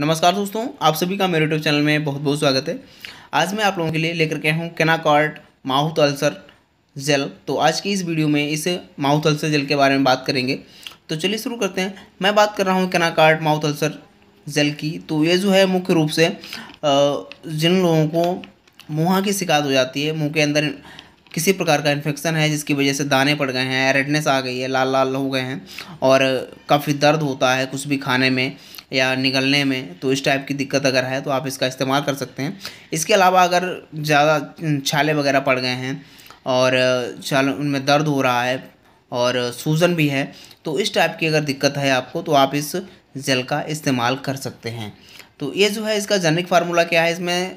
नमस्कार दोस्तों आप सभी का मेरे यूट्यूब चैनल में बहुत बहुत स्वागत है आज मैं आप लोगों के लिए लेकर के हूँ केनाकॉर्ड माउथ अल्सर जेल तो आज की इस वीडियो में इस माउथ अल्सर जेल के बारे में बात करेंगे तो चलिए शुरू करते हैं मैं बात कर रहा हूँ केनाकॉर्ड माउथ अल्सर जेल की तो ये जो है मुख्य रूप से जिन लोगों को मुँह की शिकायत हो जाती है मुँह के अंदर किसी प्रकार का इन्फेक्शन है जिसकी वजह से दाने पड़ गए हैं रेडनेस आ गई है लाल लाल हो गए हैं और काफ़ी दर्द होता है कुछ भी खाने में या निकलने में तो इस टाइप की दिक्कत अगर है तो आप इसका इस्तेमाल कर सकते हैं इसके अलावा अगर ज़्यादा छाले वगैरह पड़ गए हैं और छाल उनमें दर्द हो रहा है और सूजन भी है तो इस टाइप की अगर दिक्कत है आपको तो आप इस जेल का इस्तेमाल कर सकते हैं तो ये जो है इसका जेनिक फार्मूला क्या है इसमें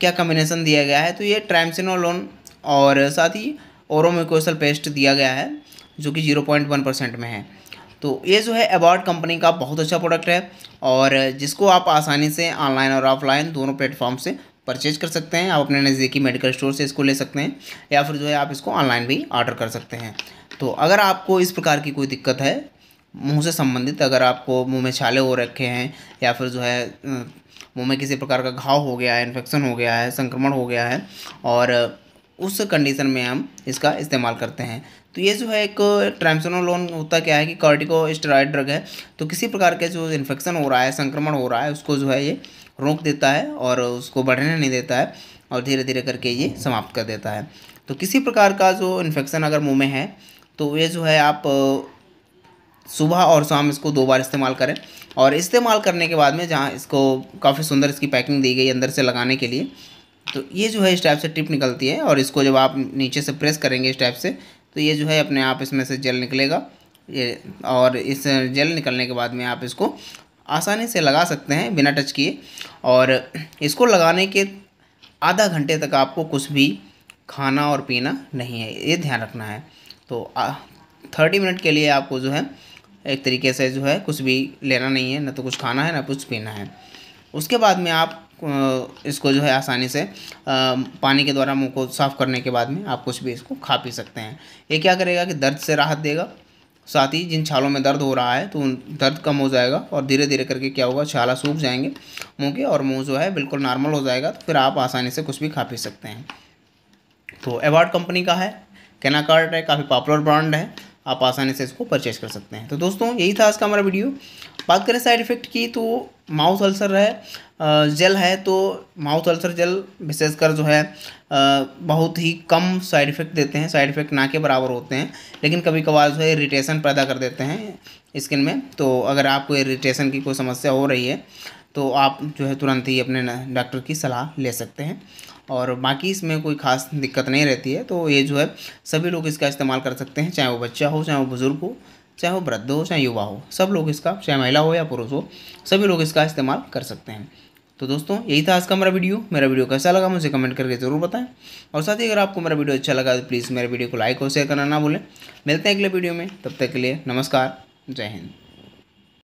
क्या कम्बिनेसन दिया गया है तो ये ट्रैमसिनोलोन और साथ ही ओरोमिकोसल पेस्ट दिया गया है जो कि जीरो पॉइंट वन परसेंट में है तो ये जो है अवार्ड कंपनी का बहुत अच्छा प्रोडक्ट है और जिसको आप आसानी से ऑनलाइन और ऑफलाइन दोनों प्लेटफॉर्म से परचेज कर सकते हैं आप अपने नज़दीकी मेडिकल स्टोर से इसको ले सकते हैं या फिर जो है आप इसको ऑनलाइन भी ऑर्डर कर सकते हैं तो अगर आपको इस प्रकार की कोई दिक्कत है मुंह से संबंधित अगर आपको मुंह में छाले हो रखे हैं या फिर जो है मुंह में किसी प्रकार का घाव हो गया है इन्फेक्शन हो गया है संक्रमण हो गया है और उस कंडीशन में हम इसका इस्तेमाल करते हैं तो ये जो है एक ट्रैम्सोनोलोन होता क्या है कि कार्टिको स्टेराइड ड्रग है तो किसी प्रकार के जो इन्फेक्शन हो रहा है संक्रमण हो रहा है उसको जो है ये रोक देता है और उसको बढ़ने नहीं देता है और धीरे धीरे करके ये समाप्त कर देता है तो किसी प्रकार का जो इन्फेक्शन अगर मुँह में है तो ये जो है आप सुबह और शाम इसको दो बार इस्तेमाल करें और इस्तेमाल करने के बाद में जहाँ इसको काफ़ी सुंदर इसकी पैकिंग दी गई अंदर से लगाने के लिए तो ये जो है इस टाइप से टिप निकलती है और इसको जब आप नीचे से प्रेस करेंगे इस टाइप से तो ये जो है अपने आप इसमें से जल निकलेगा ये और इस जल निकलने के बाद में आप इसको आसानी से लगा सकते हैं बिना टच किए और इसको लगाने के आधा घंटे तक आपको कुछ भी खाना और पीना नहीं है ये ध्यान रखना है तो थर्टी मिनट के लिए आपको जो है एक तरीके से जो है कुछ भी लेना नहीं है ना तो कुछ खाना है ना कुछ पीना है उसके बाद में आप इसको जो है आसानी से पानी के द्वारा मुंह को साफ़ करने के बाद में आप कुछ भी इसको खा पी सकते हैं ये क्या करेगा कि दर्द से राहत देगा साथ ही जिन छालों में दर्द हो रहा है तो उन दर्द कम हो जाएगा और धीरे धीरे करके क्या होगा छाला सूख जाएंगे मुंह के और मुंह जो है बिल्कुल नॉर्मल हो जाएगा तो फिर आप आसानी से कुछ भी खा पी सकते हैं तो एवार्ड कंपनी का है कैना है काफ़ी पॉपुलर ब्रांड है आप आसानी से इसको परचेज कर सकते हैं तो दोस्तों यही था आज का हमारा वीडियो बात करें साइड इफ़ेक्ट की तो माउथ अल्सर है जेल है तो माउथ अल्सर जेल विशेषकर जो है बहुत ही कम साइड इफ़ेक्ट देते हैं साइड इफ़ेक्ट ना के बराबर होते हैं लेकिन कभी कभार जो है इरीटेशन पैदा कर देते हैं स्किन में तो अगर आपको इरीटेशन की कोई समस्या हो रही है तो आप जो है तुरंत ही अपने डॉक्टर की सलाह ले सकते हैं और बाकी इसमें कोई खास दिक्कत नहीं रहती है तो ये जो है सभी लोग इसका इस्तेमाल कर सकते हैं चाहे वो बच्चा हो चाहे वो बुज़ुर्ग हो चाहे वो वृद्ध हो चाहे युवा हो सब लोग इसका चाहे महिला हो या पुरुष हो सभी लोग इसका इस्तेमाल कर सकते हैं तो दोस्तों यही था आज का मेरा वीडियो मेरा वीडियो कैसा लगा मुझे कमेंट करके ज़रूर बताएं और साथ ही अगर आपको मेरा वीडियो अच्छा लगा तो प्लीज़ मेरे वीडियो को लाइक और शेयर करना ना भूलें मिलते हैं अगले वीडियो में तब तक के लिए नमस्कार जय हिंद